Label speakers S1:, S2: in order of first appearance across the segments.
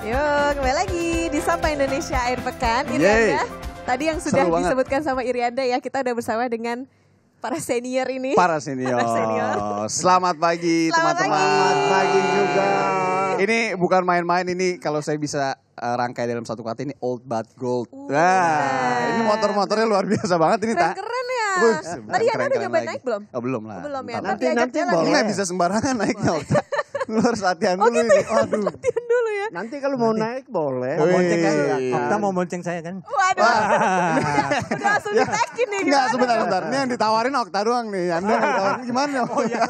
S1: Yuk, kembali lagi di Sapa Indonesia Air Pekan. Ini ada tadi yang sudah Seru disebutkan banget. sama Irianda ya, kita udah bersama dengan para senior ini. Para senior. Para senior.
S2: Selamat pagi
S1: teman-teman. pagi
S2: juga. Ini bukan main-main ini kalau saya bisa uh, rangkai dalam satu kata ini old but gold. Uh, nah, ini motor-motornya luar biasa banget ini tak.
S1: Keren ya. Tadi Yana udah nyoba naik belum? Oh, belum lah. Oh, belum ya. Nanti nanti, nanti
S2: boleh. ya. bisa sembarangan naiknya lu harus latihan oh, dulu. Gitu ya? Aduh. latihan dulu ya.
S3: Nanti kalau mau Nanti. naik boleh. Mau bonceng kan? Kita mau bonceng saya kan? Waduh. Udah langsung ditekin ya. nih gimana? Enggak, sebentar, sebentar. Ini yang
S2: ditawarin Okta doang nih. Anda yang ditawarin gimana? Oh iya,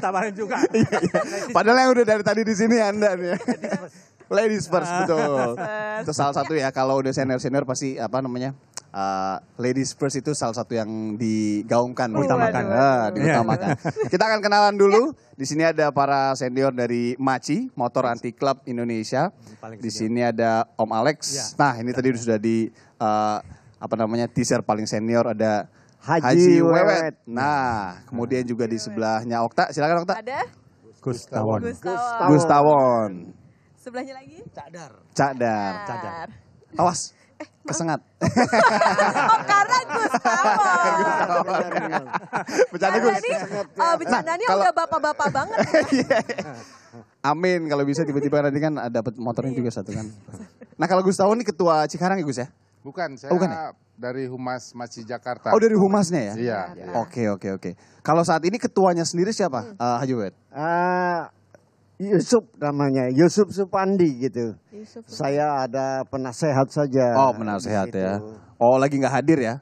S2: tawarin juga. Iya, iya. Padahal yang udah dari tadi di sini Anda nih. Ladies first betul. Itu salah satu ya kalau udah senior senior pasti apa namanya uh, eh, ladies first itu salah satu yang digaungkan, oh, diutamakan, eh, waduh, waduh. Iya, iya. Kita akan kenalan dulu. Ya. Di sini ada para senior dari Maci Motor Anti Club Indonesia. Di sini ada Om Alex. Ya. Nah, ini ya. tadi sudah di uh, apa namanya teaser paling senior ada Haji, Haji Wewet. Wewet. Nah, ya. kemudian juga di sebelahnya Okta. Silakan Okta. Ada Gustawon. Gustawon. Gustawon.
S1: Sebelahnya lagi? Cakdar.
S2: Cakdar. Cakdar. Awas, eh kesengat.
S1: oh, karena Gustavo. Bercanda Gus. Oh, ya. eh, bercandanya nah, udah bapak-bapak banget. Iya.
S2: Amin kalau bisa tiba-tiba nanti kan dapat motornya juga satu kan. Nah kalau Gustavo ini ketua Cikarang ya Gus ya?
S4: Bukan, saya oh, bukan ya? dari Humas Masjid Jakarta. Oh dari Humasnya ya? Iya. iya. Oke
S2: oke oke. Kalau saat ini ketuanya
S5: sendiri siapa hmm. uh, Haji Wet? Uh, eh, Yusuf namanya, Yusuf Supandi gitu. Yusuf. Saya ada penasehat saja. Oh, penasehat ya.
S2: Oh, lagi nggak hadir ya?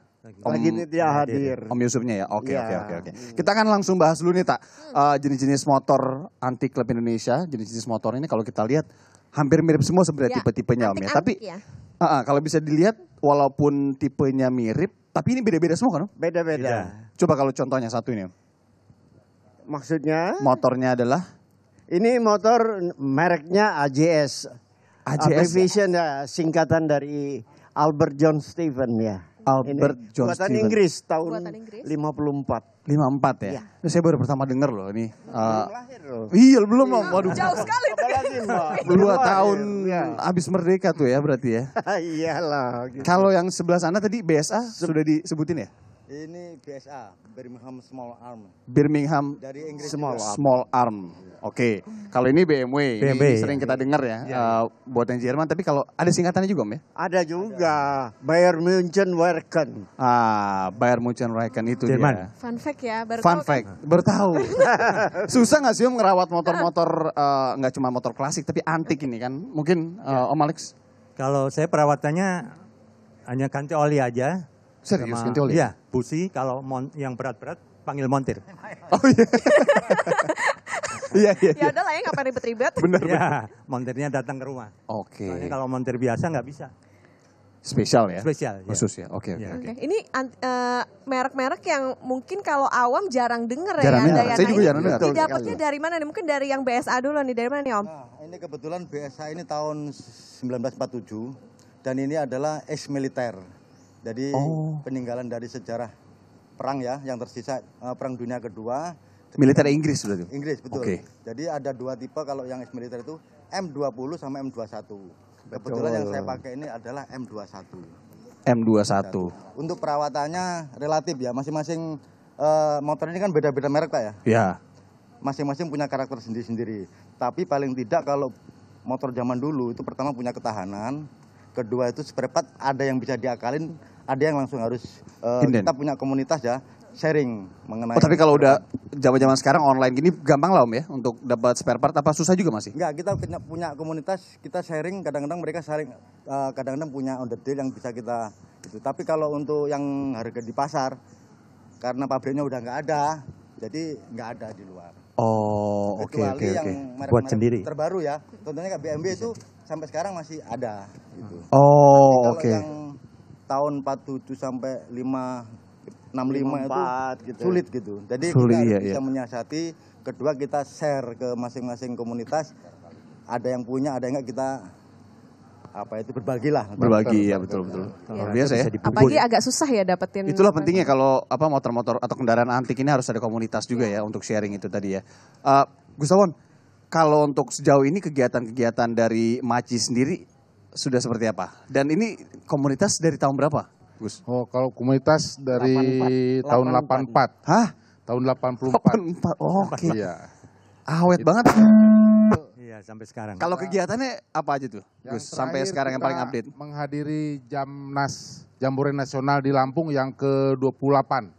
S2: Om, lagi ini dia hadir. Ya? Om Yusufnya ya. Oke, iya. oke, oke, oke.
S5: Kita akan langsung bahas dulu nih,
S2: Tak. Uh, hmm. eh, jenis-jenis motor anti klub Indonesia, jenis-jenis motor ini kalau kita lihat hampir mirip semua sebenarnya ya, tipe-tipenya, Om ya. Tapi ya. Uh, uh, kalau bisa dilihat walaupun tipenya mirip, tapi ini beda-beda semua kan? Beda-beda. Coba kalau contohnya satu ini.
S5: Maksudnya? Motornya adalah ini motor mereknya AJS. AJS ya? Aviation ya? ya singkatan dari Albert John Stephen ya. Albert ini, John Stephen. Inggris tahun Inggris. 54. 54 ya? ya. saya baru pertama
S2: dengar loh ini. Belum uh, lahir loh. Iya belum loh. Waduh. Jauh
S1: sekali itu. Dua tahun
S2: ya. abis merdeka tuh ya berarti ya.
S5: Iyalah. Gitu. Kalau
S2: yang sebelah sana tadi BSA Se sudah disebutin ya?
S5: Ini BSA, Birmingham Small Arm. Birmingham dari Inggris Small Arm. Small
S2: Arm. Oke. Okay. Kalau ini BMW, BMW ini ya. sering kita dengar ya, ya. Uh, eh, buatan Jerman. Tapi kalau ada singkatannya juga, Om ya?
S5: Ada juga. Ada. Bayern München
S2: Werken. Ah, Bayern München Werken itu Jerman.
S1: Fun fact ya, baru Fun
S2: kan? fact, kan? bertahu. Susah nggak sih Om ngerawat motor-motor eh, nggak uh, cuma motor klasik tapi antik ini kan?
S3: Mungkin uh, Om Alex. Kalau saya perawatannya hanya ganti oli aja Serius ganti oli? Ya? Iya, busi kalau mon, yang berat-berat panggil montir. Iya. oh iya. iya. Iya, iya. Ya udah
S1: lah ya ngapain ribet-ribet. Benar. Ya,
S3: montirnya datang ke rumah. Oke. Okay. kalau montir biasa nggak bisa. Spesial ya? Spesial. Ya. Khusus ya. Oke, okay, oke. Okay,
S5: iya.
S1: okay. Ini uh, merek-merek yang mungkin kalau awam jarang dengar ya. Jarang dengar. Saya juga jarang dengar. Dapatnya dari mana nih? Mungkin dari yang BSA dulu nih. Dari mana nih Om? Nah,
S5: ini kebetulan BSA ini tahun 1947 dan ini adalah ex militer. Jadi oh. peninggalan dari sejarah perang ya yang tersisa uh, perang dunia kedua.
S2: Militer Inggris berarti.
S5: Inggris betul. Okay. Jadi ada dua tipe kalau yang militer itu M20 sama M21. Kebetulan betul. yang saya pakai ini adalah M21.
S2: M21.
S5: Untuk perawatannya relatif ya masing-masing uh, motor ini kan beda-beda merek Pak ya. Iya. Masing-masing punya karakter sendiri-sendiri. Tapi paling tidak kalau motor zaman dulu itu pertama punya ketahanan, kedua itu seperempat ada yang bisa diakalin ada yang langsung harus uh, kita punya komunitas ya sharing mengenai. Oh, tapi kalau udah
S2: zaman-zaman sekarang online gini gampang lah om ya untuk
S5: dapat spare part apa susah juga masih? Enggak, kita punya, komunitas, kita sharing kadang-kadang mereka sharing uh, kadang-kadang punya on the deal yang bisa kita itu. Tapi kalau untuk yang harga di pasar karena pabriknya udah nggak ada, jadi nggak ada di luar.
S2: Oh, oke oke oke. Buat sendiri.
S5: Terbaru ya. Contohnya kayak BMW itu sampai sekarang masih ada gitu. Hmm.
S2: Oh, oke. Okay. Yang
S5: tahun 47 sampai 5 65 54, itu gitu. Ya. sulit gitu. Jadi sulit, kita iya, bisa iya. menyiasati, kedua kita share ke masing-masing komunitas. Ada yang punya, ada yang enggak kita apa ya, itu berbagilah berbagi ya
S3: betul betul
S1: luar iya, ya. biasa ya apalagi agak susah ya dapetin itulah pentingnya
S2: kalau apa motor-motor atau kendaraan antik ini harus ada komunitas juga ya, untuk sharing itu tadi ya uh, eh, Gustawon kalau untuk sejauh ini kegiatan-kegiatan dari Maci sendiri sudah seperti apa?
S4: Dan ini komunitas dari tahun berapa, Gus? Oh, kalau komunitas dari 84. tahun 84. 84. Hah? Tahun 84. 84. Oh, oke. Okay. Iya. Awet banget.
S3: Iya, sampai sekarang.
S4: Kalau kegiatannya apa aja tuh, yang Gus? Sampai sekarang yang paling update. Menghadiri Jamnas Jambore Nasional di Lampung yang ke-28.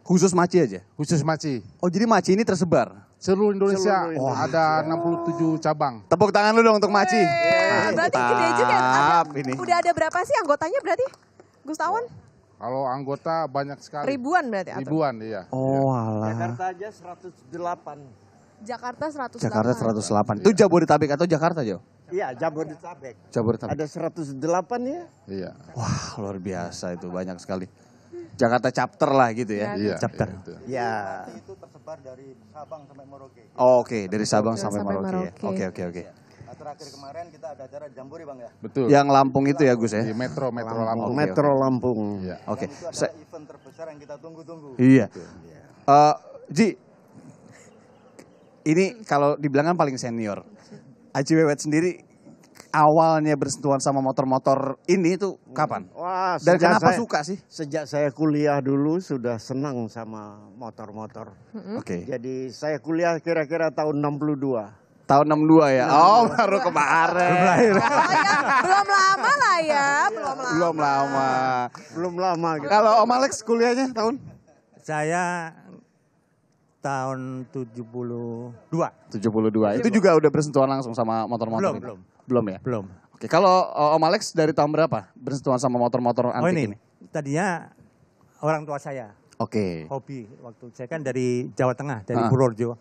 S4: Khusus Maci aja? Khusus Maci. Oh, jadi Maci ini tersebar? seluruh Indonesia. Seluruh Indonesia. Oh, ada 67 cabang. Tepuk tangan lu dong untuk Maci.
S1: Nah, berarti gede
S4: juga. Ya. Ada, ini.
S1: Udah ada berapa sih anggotanya berarti? Gustawan?
S4: Kalau anggota banyak sekali. Ribuan berarti? Atau? Ribuan, iya. Oh, iya. alah. Jakarta
S1: aja
S5: 108. Jakarta 108. Jakarta
S2: 108. Iya. Itu Jabodetabek atau Jakarta, Jo?
S5: Iya, Jabodetabek. Jabodetabek. Ada 108 ya?
S2: Iya. Wah, luar biasa itu banyak sekali. Jakarta chapter lah gitu ya. Iya. iya. Chapter. Iya.
S5: Itu. ya menyebar dari
S2: Sabang sampai Merauke. Oh, oke, okay. dari Sabang sampai, sampai Merauke. Oke, oke, oke. Iya. Nah, terakhir kemarin kita ada acara jambore bang ya. Betul. Yang Lampung itu ya Gus ya. Di metro metro Lampung. Lampung. Oh, metro iya.
S5: Lampung. Iya.
S2: Oke. Okay. Itu event terbesar yang kita tunggu-tunggu. Iya. Uh, Ji, ini kalau dibilang kan paling senior. Aji Wewet sendiri awalnya bersentuhan sama motor-motor ini itu kapan?
S4: Wah, Dan kenapa saya, suka
S2: sih?
S5: Sejak saya kuliah dulu sudah senang sama motor-motor. Mm-hmm. Oke. Okay. Jadi saya kuliah kira-kira tahun 62. Tahun 62 ya. 62. Oh, baru kemarin. Belum ya.
S1: Belum lama lah ya, belum
S3: lama. Belum lama. Belum lama gitu. Kalau Om Alex kuliahnya tahun? Saya tahun
S2: 72. 72. Itu juga udah bersentuhan langsung sama motor-motor? Belum, belum. Belum ya? Belum.
S3: Oke, kalau eh, Om Alex dari tahun berapa
S2: bersentuhan sama
S3: motor-motor oh, antik oh, ini? ini? Tadinya orang tua saya. Oke. Okay. Hobi waktu saya kan dari Jawa Tengah, dari ah. Purworejo.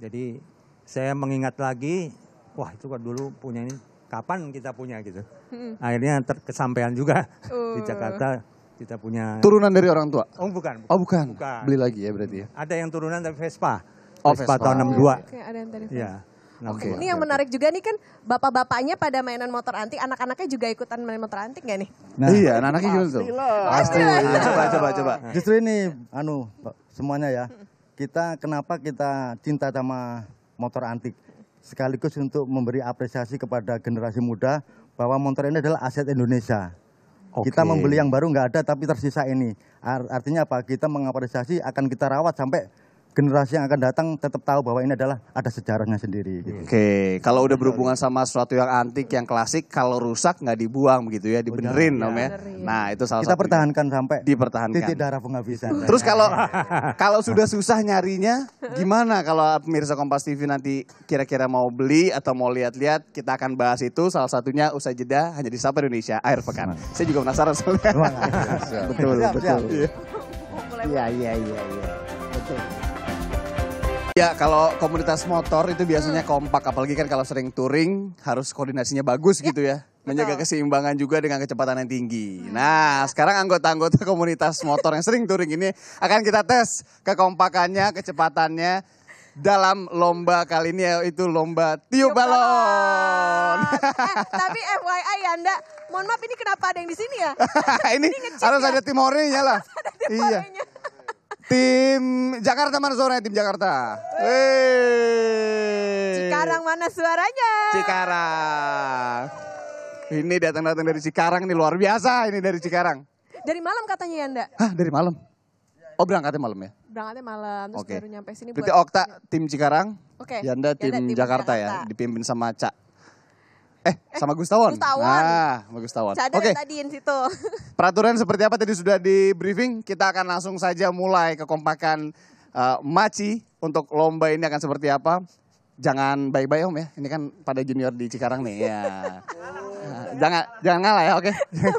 S3: Jadi saya mengingat lagi, wah itu kan dulu punya ini kapan kita punya gitu. Hmm. Akhirnya kesampaian juga uh. di Jakarta kita punya. Turunan dari orang tua? Oh bukan. bukan. Oh bukan. bukan. Beli lagi ya berarti ya. Ada yang turunan dari Vespa. Oh, Vespa, Vespa. tahun 62. Oh, Oke,
S1: ada yang dari iya. Vespa.
S3: Ya. Okay. Ini
S1: yang menarik juga nih kan bapak-bapaknya pada mainan motor antik, anak-anaknya juga ikutan main motor antik gak nih?
S5: Nah, iya, anak-anaknya juga tuh. Pasti. Coba coba coba. Justru ini anu semuanya ya. Kita kenapa kita cinta sama motor antik? Sekaligus untuk memberi apresiasi kepada generasi muda bahwa motor ini adalah aset Indonesia. Okay. Kita membeli yang baru nggak ada tapi tersisa ini. Artinya apa? Kita mengapresiasi akan kita rawat sampai generasi yang akan datang tetap tahu bahwa ini adalah ada sejarahnya sendiri. Gitu. Oke, okay. kalau
S2: udah berhubungan sama sesuatu yang antik, yang klasik, kalau rusak nggak dibuang begitu ya, oh, dibenerin oh, ya. Nah itu salah kita satu pertahankan juga. sampai dipertahankan. Titik darah
S5: penghabisan. Terus kalau
S2: kalau sudah susah nyarinya, gimana kalau pemirsa Kompas TV nanti kira-kira mau beli atau mau lihat-lihat, kita akan bahas itu salah satunya usai jeda hanya di Sapa Indonesia akhir pekan. Saya juga penasaran soalnya. betul, betul.
S5: Iya, iya, iya, iya, iya.
S2: Ya kalau komunitas motor itu biasanya kompak, apalagi kan kalau sering touring harus koordinasinya bagus gitu ya. ya Menjaga keseimbangan juga dengan kecepatan yang tinggi. Nah sekarang anggota-anggota komunitas motor yang sering touring ini akan kita tes kekompakannya, kecepatannya dalam lomba kali ini yaitu lomba tiup, balon.
S1: eh, tapi FYI Anda, ya, mohon maaf ini kenapa ada yang di sini ya? ini, ya? harus ada
S2: timorenya lah. Harus ada timorinya. Iya. Tim Jakarta mana suaranya tim Jakarta? Wey. Cikarang
S1: mana suaranya?
S2: Cikarang. Ini datang-datang dari Cikarang ini luar biasa ini dari Cikarang.
S1: Dari malam katanya ya Anda?
S2: Hah dari malam? Oh berangkatnya malam ya?
S1: Berangkatnya malam terus okay. baru nyampe sini. Berarti buat... Okta tim Cikarang, Oke. Okay. Yanda, Yanda tim, tim Jakarta, ya, Jakarta ya
S2: dipimpin sama Cak. Eh, eh, sama Gustawan. Gustawan. Nah, sama Gustawan. Sadar okay. tadi
S1: di situ.
S2: Peraturan seperti apa tadi sudah di briefing, kita akan langsung saja mulai kekompakan uh, eh, Maci untuk lomba ini akan seperti apa. Jangan bye-bye Om ya. Ini kan pada junior di Cikarang nih ya. Oh. jangan jangan ngalah ya, oke. Okay.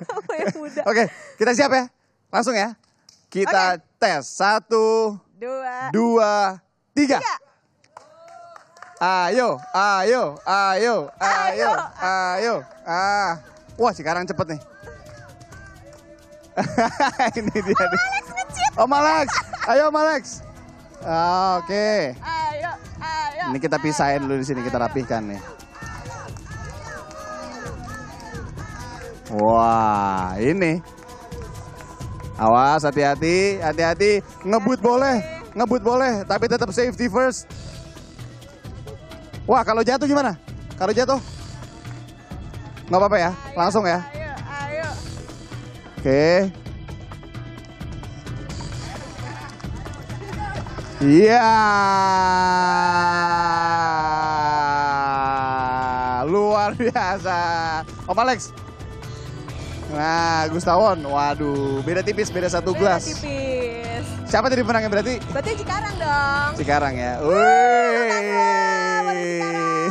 S2: oke, okay, kita siap ya. Langsung ya. Kita okay. tes. Satu, dua, dua tiga. tiga. Ayo, ayo, ayo, ayo, ayo. Ah. Wah, sekarang cepet nih. Ini dia. Om Alex ngecit. Om Alex. Ayo Om Alex. Ah, oke. Okay. Ini kita pisahin dulu di sini, kita rapihkan nih. Wah, ini. Awas, hati-hati, hati-hati. Ngebut boleh, ngebut boleh, tapi tetap safety first. Wah, kalau jatuh gimana? Kalau jatuh? Nggak apa-apa ya? Langsung ya? Ayo, ayo. Oke. Iya. Yeah. Luar biasa. Om Alex. Nah, Gustawon. Waduh, beda tipis, beda satu beda gelas.
S1: tipis. Siapa tadi pemenangnya berarti? Berarti Cikarang dong. Cikarang
S2: ya. Wih.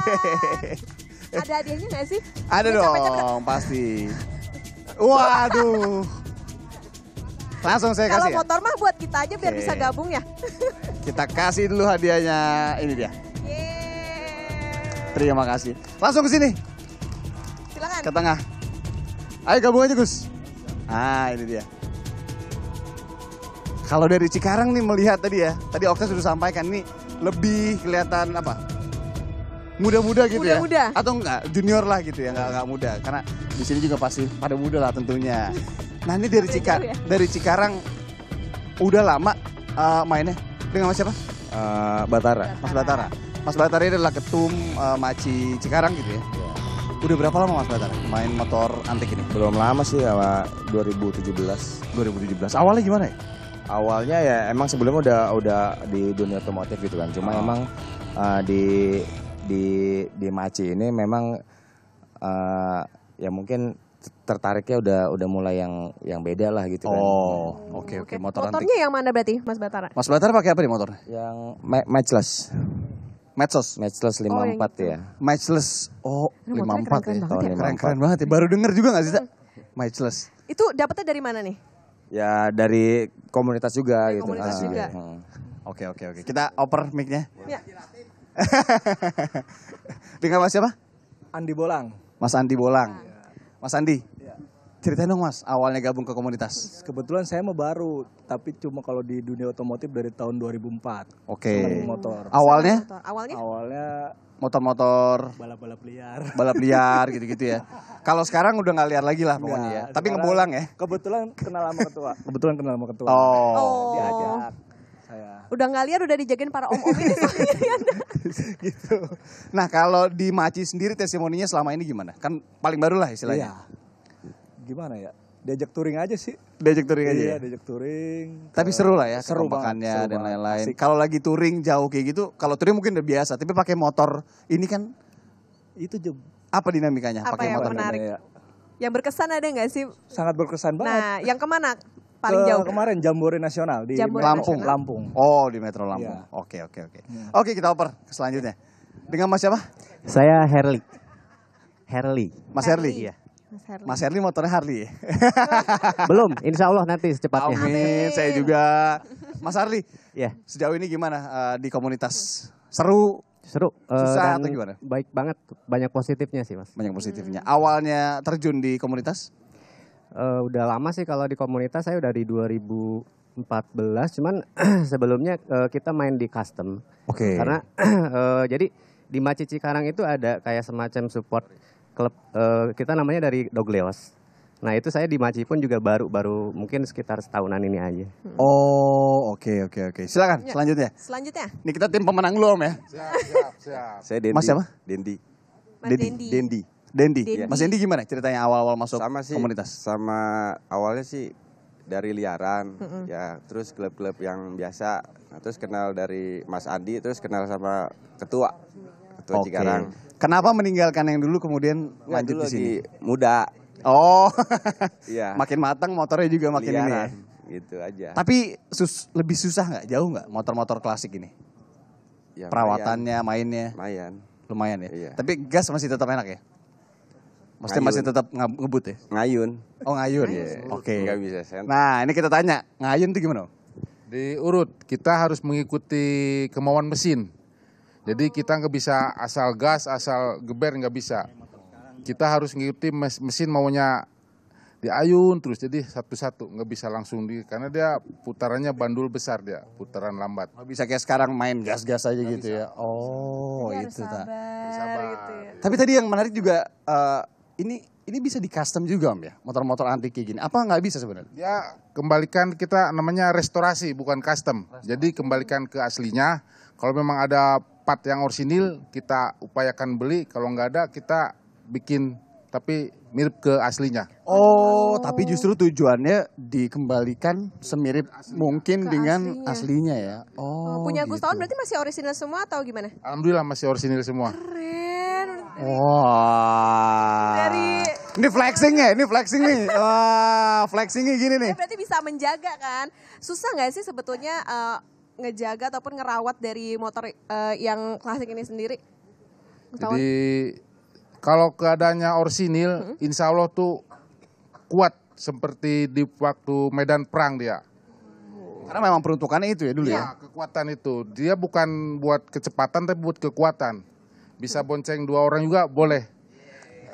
S1: Ada hadiahnya gak sih? Ada Ini
S2: dong, pasti. Waduh. Langsung saya kasih. Kalau ya. motor
S1: mah buat kita aja biar Oke. bisa gabung ya.
S2: kita kasih dulu hadiahnya. Ini dia. Terima kasih. Langsung ke sini. Silakan. Ke tengah. Ayo gabung aja Gus. Ah ini dia. Kalau dari Cikarang nih melihat tadi ya, tadi Oksa sudah sampaikan ini lebih kelihatan apa? muda-muda gitu muda -muda. ya atau enggak junior lah gitu ya enggak enggak muda karena di sini juga pasti pada muda lah tentunya nah ini dari Cikarang ya. dari Cikarang udah lama uh, mainnya dengan mas siapa uh, Batara. Mas Batara Mas Batara ini adalah ketum uh, Maci Cikarang gitu ya iya. Udah berapa lama Mas Batara? main motor antik ini? Belum lama sih, ribu 2017. 2017. Awalnya gimana ya? Awalnya ya emang sebelumnya udah udah di dunia otomotif gitu kan. Cuma oh. emang uh, di di di Maci ini memang uh, ya mungkin tertariknya udah udah mulai yang yang beda lah gitu oh, kan. Oh, oke hmm, oke Motornya antik.
S1: yang mana berarti Mas Batara? Mas Batara pakai apa nih motor? Yang
S2: ma matchless. Matchless. Matchless 54 oh, ya. Matchless. Oh, Aduh, 54 keren,
S1: keren ya. Banget ya. Keren, keren
S2: banget ya. Baru denger juga gak sih, Sa? Hmm. Matchless.
S1: Itu dapetnya dari mana nih?
S2: Ya dari komunitas juga dari gitu. Komunitas ah, juga. Iya. Hmm. Oke oke oke. Kita oper mic-nya. Ya. Dengan Mas siapa? Andi Bolang. Mas Andi Bolang. Iya. Mas Andi. Ya. Ceritain dong Mas, awalnya gabung ke komunitas. Kebetulan
S5: saya mau baru, tapi cuma kalau di dunia otomotif dari tahun 2004. Oke. Okay. motor. Awalnya?
S3: Awalnya? Awalnya
S2: motor-motor balap-balap liar balap liar gitu-gitu ya kalau sekarang udah nggak liar lagi lah pokoknya ya tapi ngebolang ya
S3: kebetulan kenal sama ketua
S2: kebetulan kenal sama ketua oh, oh. diajak
S1: saya. Udah nggak lihat udah dijagain para om-om ini
S2: gitu. Nah, kalau di Maci sendiri testimoninya selama ini gimana? Kan paling baru lah istilahnya. Iya. Gimana ya? Diajak touring aja sih. Diajak touring aja. Iya, ya? diajak touring. Tapi seru lah ya seru makannya dan lain-lain. Kalau lagi touring jauh kayak gitu, kalau touring mungkin udah biasa, tapi pakai motor ini kan itu jem. apa dinamikanya pakai motor? Menarik? Iya.
S1: Yang berkesan ada nggak sih?
S2: Sangat berkesan nah, banget. Nah,
S1: yang kemana? paling jauh
S2: kemarin Jambore Nasional di Jambore Lampung. Nasional. Lampung. Oh, di Metro iya. Lampung. yeah. Oke, oke, oke. yeah. Oke, kita oper selanjutnya. Dengan Mas siapa?
S5: Saya Herli. Herli.
S2: Mas Herli. ya. Mas Herli. motornya Harley. Belum, insya Allah nanti secepatnya. Amin, saya juga. Mas Harley, ya. Yeah. sejauh ini gimana uh, di komunitas? Seru? Seru.
S5: Uh, Susah atau gimana?
S2: Baik banget, banyak positifnya sih mas. Banyak positifnya. Hmm. Awalnya terjun di komunitas? uh, udah lama sih kalau di komunitas saya udah di
S5: 2014 cuman sebelumnya uh, kita main di custom. Oke. Okay. Karena uh, jadi di Maci Cikarang itu ada kayak semacam support klub uh, kita namanya dari Dogleos. Nah itu saya di Maci pun juga baru baru mungkin sekitar
S2: setahunan ini aja. Hmm. Oh oke okay, oke okay, oke. Okay. Silakan ya, selanjutnya. Selanjutnya. Ini kita tim pemenang lu om ya.
S1: Siap siap siap.
S2: saya Dendi. Mas siapa? Dendi.
S3: Mas Dendi. Dendi. Dendi. Dendi.
S1: Mas Dendi
S2: gimana ceritanya awal-awal masuk sama sih, komunitas? Sama awalnya sih dari liaran mm -hmm. ya terus klub-klub yang biasa nah, terus kenal dari Mas Andi terus kenal sama ketua ketua okay. Cikarang kenapa meninggalkan yang dulu kemudian lanjut dulu di sini muda oh iya makin matang motornya juga makin liaran, ini ya
S3: gitu aja tapi
S2: sus lebih susah nggak jauh nggak motor-motor klasik ini
S3: ya, perawatannya
S2: mainnya lumayan lumayan ya iya. tapi gas masih tetap enak ya Maksudnya masih tetap ngebut ya? Ngayun.
S4: Oh ngayun. Yeah. Oke. Okay. bisa sen. Nah ini kita tanya, ngayun itu gimana? Diurut, kita harus mengikuti kemauan mesin. Jadi kita nggak bisa asal gas, asal geber nggak bisa. Kita harus mengikuti mesin maunya diayun terus jadi satu-satu nggak bisa langsung di karena dia putarannya bandul besar dia putaran lambat nggak bisa kayak sekarang main gas-gas aja gak gitu ya? bisa. ya oh iya, itu tak sabar. Gitu ya. tapi tadi yang menarik juga uh, ini ini bisa di custom juga om ya motor-motor antik kayak gini apa nggak bisa sebenarnya ya kembalikan kita namanya restorasi bukan custom restorasi. jadi kembalikan ke aslinya kalau memang ada part yang orsinil kita upayakan beli kalau nggak ada kita bikin tapi mirip ke aslinya. Oh, oh, tapi justru tujuannya dikembalikan semirip aslinya. mungkin ke dengan aslinya. aslinya ya. Oh, punya gitu. tahun
S1: berarti masih orisinil semua atau gimana? Alhamdulillah
S4: masih orisinil semua. Keren. Wah. Wow. Dari ini flexing ya, ini flexing nih. Wah, flexingnya gini nih. Ya,
S1: berarti bisa menjaga kan? Susah nggak sih sebetulnya uh, ngejaga ataupun ngerawat dari motor uh, yang klasik ini sendiri?
S4: Jadi kalau keadaannya orsinil, hmm? insya Allah tuh kuat seperti di waktu medan perang dia. Karena memang peruntukannya itu ya dulu iya. ya. ya? kekuatan itu. Dia bukan buat kecepatan tapi buat kekuatan. Bisa bonceng dua orang juga boleh.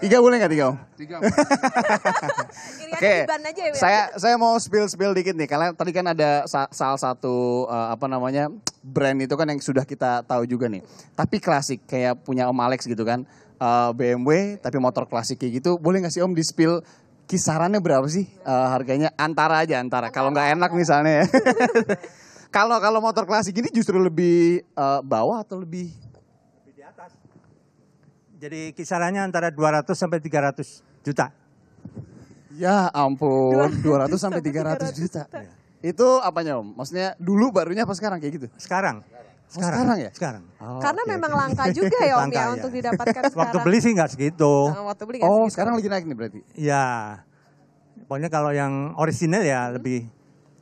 S4: Tiga boleh nggak tiga Tiga. Oke, okay. ya, saya saya mau spill spill dikit
S2: nih karena tadi kan ada sa salah satu uh, apa namanya brand itu kan yang sudah kita tahu juga nih. Tapi klasik kayak punya Om Alex gitu kan uh, eh, BMW tapi motor klasik kayak gitu boleh nggak sih Om di spill kisarannya berapa sih uh, harganya antara aja antara kalau
S3: nggak enak misalnya ya. kalau kalau motor klasik ini justru lebih uh, bawah atau lebih jadi kisarannya antara 200 sampai 300 juta. Ya ampun, 200 sampai 300 juta.
S2: juta. Itu apanya Om? Maksudnya dulu barunya apa sekarang kayak gitu? Sekarang. Oh, sekarang, oh, sekarang ya? Sekarang.
S3: Oh, Karena okay, memang okay. langka juga ya Om ya, langka, ya, ya untuk didapatkan sekarang. Waktu beli sih nggak segitu. Nah, waktu beli gak oh segitu. sekarang lagi naik nih berarti? Ya, Pokoknya kalau yang orisinal ya hmm. lebih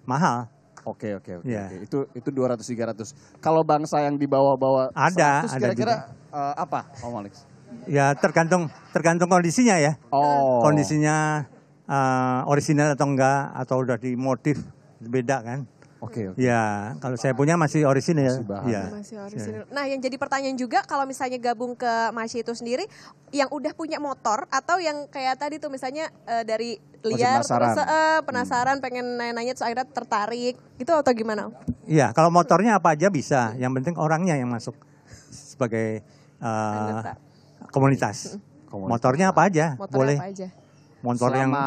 S3: mahal.
S2: Oke oke oke. Okay, iya. yeah. okay.
S3: Itu itu 200 300. Kalau bangsa yang dibawa-bawa ada ada kira-kira
S2: uh, apa Om Alex?
S3: Ya tergantung tergantung kondisinya ya. Oh. Kondisinya uh, orisinal atau enggak atau udah dimodif beda kan. Oke. Okay, okay. Ya kalau saya punya masih orisinal. Masih bahan. Ya. Masih
S1: ya. orisinal. Nah yang jadi pertanyaan juga kalau misalnya gabung ke Masih itu sendiri, yang udah punya motor atau yang kayak tadi tuh misalnya uh, dari liar penasaran, terus, uh, hmm. penasaran hmm. pengen nanya-nanya terus akhirnya tertarik gitu atau gimana?
S3: Iya kalau motornya apa aja bisa, yang penting orangnya yang masuk sebagai uh, komunitas. Hmm. komunitas. Motornya apa aja? Motor boleh. Apa aja? Motor Selama yang uh,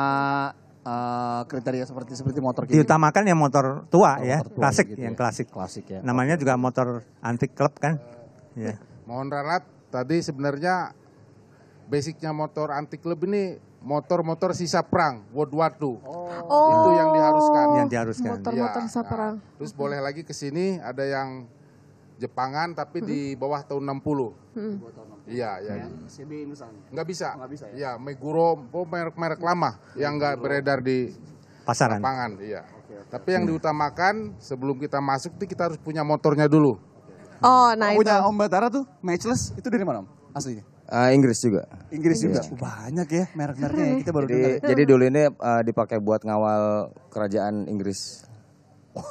S2: eh, kriteria seperti seperti motor kita. Diutamakan
S3: yang motor tua motor ya, tua gitu klasik gitu yang ya. klasik. Klasik ya. Namanya juga motor antik klub kan.
S5: Uh, ya.
S4: Mohon ralat tadi sebenarnya basicnya motor antik klub ini motor-motor sisa perang World War II. Oh. Itu yang diharuskan. Yang
S1: diharuskan. Motor-motor ya, sisa nah, perang. Nah,
S4: terus boleh lagi ke sini ada yang Jepangan tapi di mm-hmm. bawah tahun 60. Hmm. Iya, iya. Ya. misalnya. Enggak bisa. Enggak bisa ya. Iya, Meguro, oh merek-merek lama Meguro. yang enggak beredar di pasaran. Jepangan, iya. Okay, okay. Tapi yang diutamakan sebelum kita masuk tuh kita harus punya motornya dulu. Oh, nah Punya Om Batara tuh matchless itu dari mana, Om?
S2: Aslinya? Uh, Inggris juga. Inggris, juga.
S4: Banyak
S3: ya
S2: merek-mereknya ya, kita baru jadi, Jadi dulu ini uh, dipakai buat ngawal kerajaan Inggris.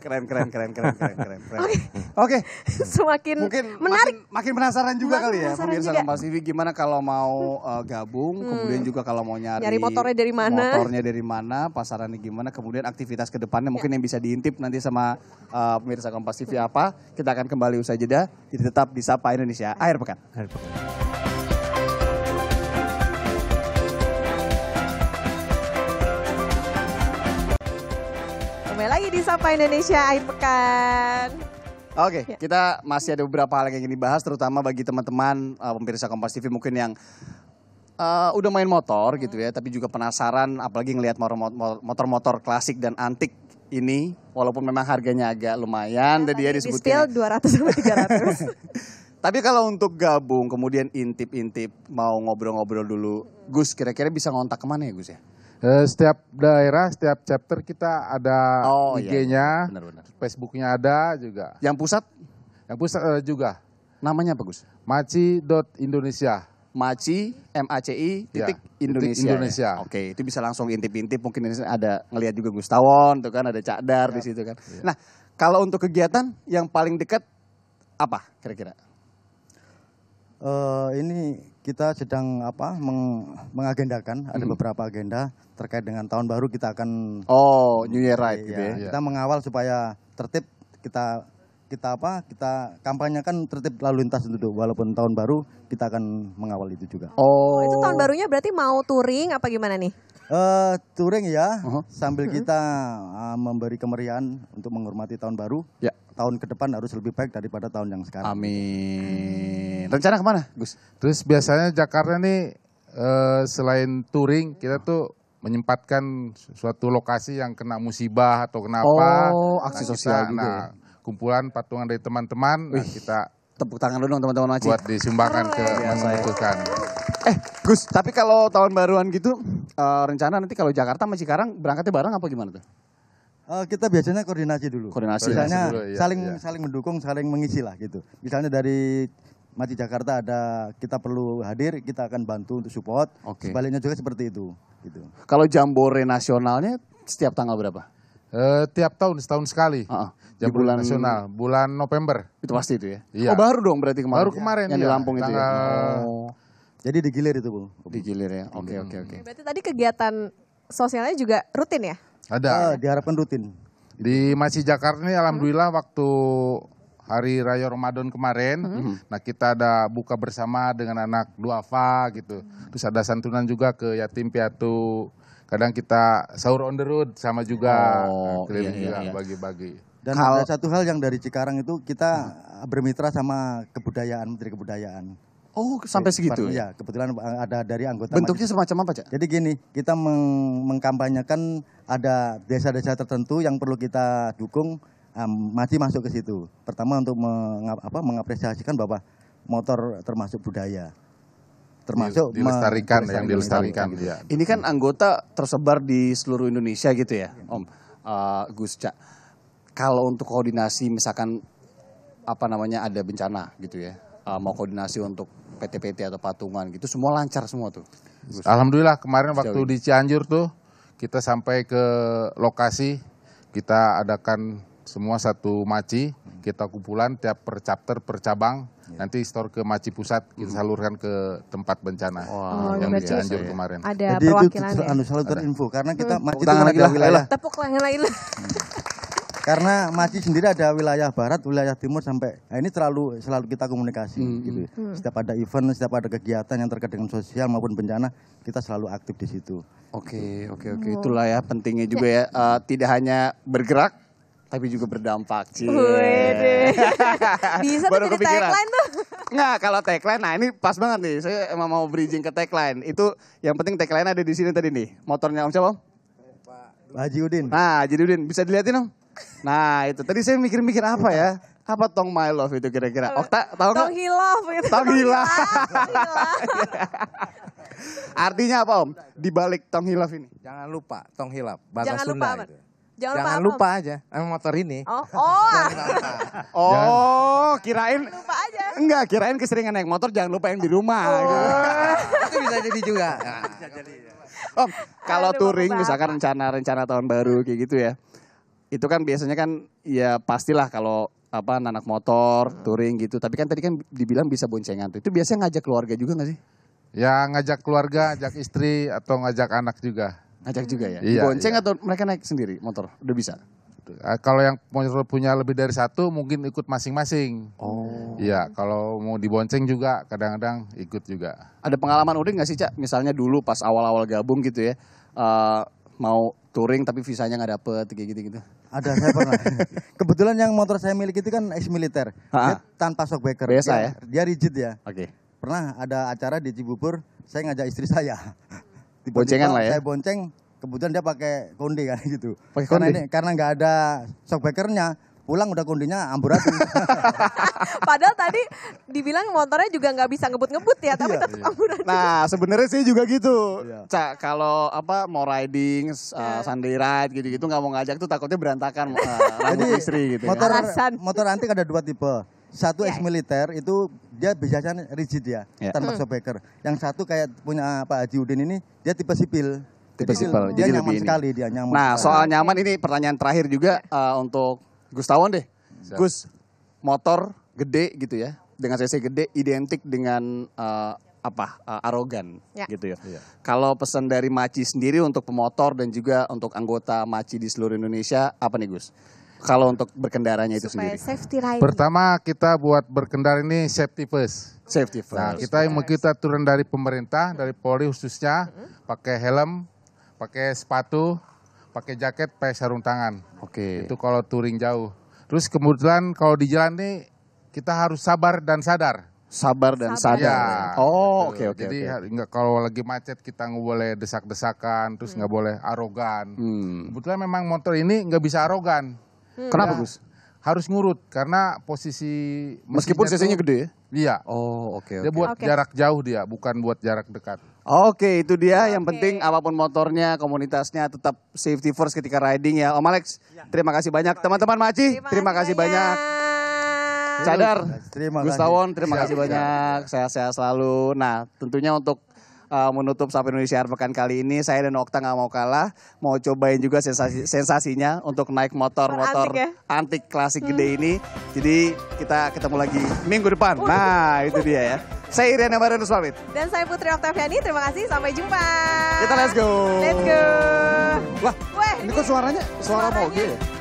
S2: keren keren keren keren keren keren. Oke. Oke
S1: Semakin mungkin menarik. Makin, makin penasaran juga makin kali ya pemirsa
S2: tv gimana kalau mau uh, gabung, hmm. kemudian juga kalau mau nyari nyari motornya dari mana? Motornya dari mana, pasarannya gimana, kemudian aktivitas kedepannya ya. mungkin yang bisa diintip nanti sama uh, pemirsa Kompas TV apa? Kita akan kembali usai jeda. Jadi tetap di Sapa Indonesia akhir pekan.
S3: Akhir pekan.
S1: lagi di Sapa Indonesia Akhir Pekan. Oke, ya.
S2: kita masih ada beberapa hal yang ingin dibahas, terutama bagi teman-teman uh, pemirsa Kompas TV mungkin yang uh, udah main motor gitu ya, tapi juga penasaran, apalagi ngelihat motor-motor klasik dan antik ini, walaupun memang harganya agak lumayan, Jadi ya disebutin.
S1: dua ratus sampai tiga
S2: Tapi kalau untuk gabung kemudian intip-intip mau ngobrol-ngobrol dulu, Gus kira-kira bisa ngontak kemana ya Gus ya?
S4: Uh, setiap daerah, setiap chapter kita ada oh, iya. IG-nya, iya. Facebook-nya ada juga. Yang pusat? Yang pusat uh, juga. Namanya bagus. Gus? Maci Indonesia. Maci M A C I iya, titik ya, Indonesia. Indonesia.
S2: Ya? Oke, itu bisa langsung intip-intip. Mungkin ada ngelihat juga Gus Tawon, tuh kan ada Cakdar ya. di situ kan. Ya. Nah, kalau untuk kegiatan yang paling dekat apa kira-kira?
S5: Uh, ini kita sedang apa meng, mengagendakan hmm. ada beberapa agenda terkait dengan tahun baru kita akan oh New Year right ya, gitu ya. Iya. Iya. Kita mengawal supaya tertib kita kita apa kita kampanyekan tertib lalu lintas itu walaupun tahun baru kita akan mengawal itu juga. Oh. oh itu tahun barunya
S1: berarti mau touring apa gimana nih?
S5: Uh, touring ya, uh -huh. sambil uh-huh. kita uh, memberi kemeriahan untuk menghormati tahun baru. Ya. Tahun ke depan harus lebih baik daripada tahun yang sekarang.
S4: Amin. Rencana kemana, Gus? Terus biasanya Jakarta ini uh, eh, selain touring kita tuh menyempatkan suatu lokasi yang kena musibah atau kenapa. Oh, nah, aksi sosial kita, gitu. Nah, ya. kumpulan patungan dari teman-teman nah, kita tepuk tangan dulu dong teman-teman Aci. Buat disumbangkan ke yang membutuhkan.
S2: Eh, Gus, tapi kalau tahun baruan gitu uh, rencana nanti kalau Jakarta masih sekarang berangkatnya bareng apa gimana tuh?
S5: Uh, kita biasanya koordinasi dulu. Koordinasi. Misalnya dulu, iya, saling iya. saling mendukung, saling mengisi lah gitu. Misalnya dari Mati Jakarta ada kita perlu hadir, kita akan bantu untuk support. Okay. Sebaliknya juga seperti itu. Gitu. Kalau jambore nasionalnya setiap
S4: tanggal berapa? Uh, tiap tahun setahun sekali. Uh, uh, bulan nasional, bulan November. Itu pasti itu ya. Iya. Oh baru dong berarti kemarin. Baru ya? kemarin yang iya. di Lampung itu ya. Oh. Jadi digilir itu, Bu. Digilir ya. Oke, oke, oke. Hmm. Berarti
S1: tadi kegiatan sosialnya juga rutin ya?
S4: Ada. Uh, diharapkan rutin. Di Masih Jakarta ini alhamdulillah hmm. waktu hari raya Ramadan kemarin. Mm-hmm. mm-hmm. Nah, kita ada buka bersama dengan anak duafa gitu. Mm-hmm. Terus ada santunan juga ke yatim piatu. Kadang kita sahur on the road sama juga oh, nah, keliling iya, iya, juga iya. bagi-bagi.
S5: Dan Kalo, ada satu hal yang dari Cikarang itu kita hmm. bermitra sama kebudayaan Menteri Kebudayaan. Oh, sampai segitu? Ya, kebetulan eh, ada dari anggota. Bentuknya majlis. semacam apa, Cak? Jadi gini, kita meng mengkampanyekan ada desa-desa tertentu yang perlu kita dukung um, masih masuk ke situ. Pertama untuk mengap, apa, mengapresiasikan bahwa motor termasuk budaya termasuk dilestarikan, dilestarikan yang dilestarikan. Ya. Iya.
S2: Ini kan anggota tersebar di seluruh Indonesia gitu ya, iya. Om uh, Gus Cak. Kalau untuk koordinasi misalkan apa namanya ada bencana gitu ya, uh, mau koordinasi untuk PT-PT atau patungan gitu, semua lancar
S4: semua tuh. Gus. Alhamdulillah kemarin waktu di Cianjur tuh kita sampai ke lokasi kita adakan semua satu Maci, kita kumpulan tiap per chapter per cabang ya. nanti store ke Maci Pusat kita salurkan ke tempat bencana
S5: wow. oh, yang di Cianjur iya. kemarin. Ada Jadi perwakilan itu anu info karena kita hmm. Maci tangan lagi wilayah.
S1: Tepuk tangan lah. Hmm.
S5: karena Maci sendiri ada wilayah barat, wilayah timur sampai nah ini terlalu selalu kita komunikasi hmm. gitu. Hmm. Hmm. Setiap ada event, setiap ada kegiatan yang terkait dengan sosial maupun bencana, kita selalu aktif di situ. Oke, oke, oke. Itulah ya pentingnya juga ya uh, tidak hanya bergerak tapi juga berdampak sih.
S3: Bisa Baru tuh jadi tagline tuh.
S2: Enggak, kalau tagline nah ini pas banget nih. Saya emang mau bridging ke tagline. Itu yang penting tagline ada di sini tadi nih. Motornya Om siapa? Om? Pak Haji Udin. Nah, Haji Udin bisa dilihatin Om? Nah, itu tadi saya mikir-mikir apa ya? Apa tong my love itu kira-kira? Okta, tahu enggak? Tong
S1: hilaf gitu. Tong hilaf.
S2: Artinya apa Om? Di balik tong hilaf ini? Jangan lupa tong hilaf, bahasa Jangan Sunda lupa, itu.
S1: Jangan, lupa Jangan lupa, lupa
S2: aja, emang motor ini. Oh,
S1: oh. oh,
S2: kirain. Lupa aja. Enggak, kirain keseringan naik motor jangan lupa yang di rumah. Oh. Gitu.
S1: Itu bisa
S5: jadi juga. Nah. Bisa jadi. Ya.
S2: Om, oh, kalau touring misalkan rencana-rencana tahun baru kayak gitu ya. Itu kan biasanya kan ya pastilah kalau apa anak motor,
S4: hmm. touring gitu. Tapi kan tadi kan dibilang bisa boncengan Itu biasanya ngajak keluarga juga gak sih? Ya ngajak keluarga, ajak istri atau ngajak anak juga. Ngajak juga ya? Iya, Bonceng iya. atau mereka naik sendiri motor? Udah bisa? Ah, kalau yang motor punya lebih dari satu mungkin ikut masing-masing. Oh. Iya, kalau mau dibonceng juga kadang-kadang ikut juga. Ada pengalaman udah nggak sih Cak? Misalnya dulu pas awal-awal gabung gitu ya, uh, mau touring tapi visanya
S5: nggak dapet kayak gitu gitu ada saya pernah kebetulan yang motor saya miliki itu kan ex militer tanpa shockbreaker biasa ya dia rigid ya oke okay. pernah ada acara di Cibubur saya ngajak istri saya tiba-tiba boncengan lah ya. Saya bonceng, kebetulan dia pakai kondi kan gitu. Pakai Karena ini, karena nggak ada shockbackernya, pulang udah kondinya amburadul.
S1: Padahal tadi dibilang motornya juga nggak bisa ngebut-ngebut ya, tapi iya, tetap iya. Nah,
S5: sebenarnya sih juga gitu. Iya.
S2: Cak, kalau apa mau riding, uh, eh. Sunday ride gitu-gitu nggak mau ngajak tuh takutnya berantakan uh, Jadi, istri gitu. Ya. Motor ya.
S5: motor antik ada dua tipe. Satu iya. ex militer itu dia biasanya rigid ya, ya. tanpa hmm. shockbreaker. Yang satu kayak punya Pak Haji Udin ini, dia tipe sipil. Tipe sipil. Dia jadi nyaman lebih sekali dia nyaman. Nah, sekali. soal
S2: nyaman ini pertanyaan terakhir juga uh, untuk Gus Tawon deh. Siap. Gus, motor gede gitu ya, dengan CC gede identik dengan uh, apa uh, arogan ya. gitu ya. ya. Kalau pesan dari Maci sendiri untuk pemotor dan juga untuk anggota Maci
S4: di seluruh Indonesia apa nih Gus? kalau untuk berkendaranya itu Supaya sendiri?
S1: Safety riding.
S4: Pertama kita buat berkendara ini safety first. Safety nah, first. Nah, kita yang kita turun dari pemerintah, dari Polri khususnya, hmm? pakai helm, pakai sepatu, pakai jaket, pakai sarung tangan. Oke. Okay. Itu kalau touring jauh. Terus kemudian kalau di jalan ini kita harus sabar dan sadar. Sabar dan sadar. Ya, oh, oke oke. Okay, okay, Jadi okay. kalau lagi macet kita nggak boleh desak-desakan, terus nggak hmm. boleh arogan. Hmm. Kebetulan memang motor ini nggak bisa arogan. Hmm. Kenapa ya, Gus? Harus ngurut karena posisi meskipun CC-nya gede ya? Iya. Oh, oke okay, okay. Dia buat okay. jarak jauh dia, bukan buat jarak dekat.
S2: Oke, okay, itu dia. Yang penting apapun motornya, komunitasnya tetap safety first ketika riding ya. Om Alex, ya. terima kasih banyak. Teman-teman Maci, terima, terima kasih banyak. banyak. Cadar, Gustawon, terima kasih banyak. Sehat-sehat selalu. Nah, tentunya untuk Eh, menutup Sapa Indonesia Air Pekan kali ini. Saya dan Okta nggak mau kalah, mau cobain juga sensasi sensasinya untuk naik motor-motor antik, ya? antik klasik gede hmm. ini. Jadi kita ketemu lagi minggu depan. Nah itu dia ya. Saya Iriana Marianus pamit.
S1: Dan saya Putri Oktaviani. Terima kasih. Sampai jumpa. Kita let's go. Let's go. Wah, Wah ini, kok suaranya
S2: suara mau ya?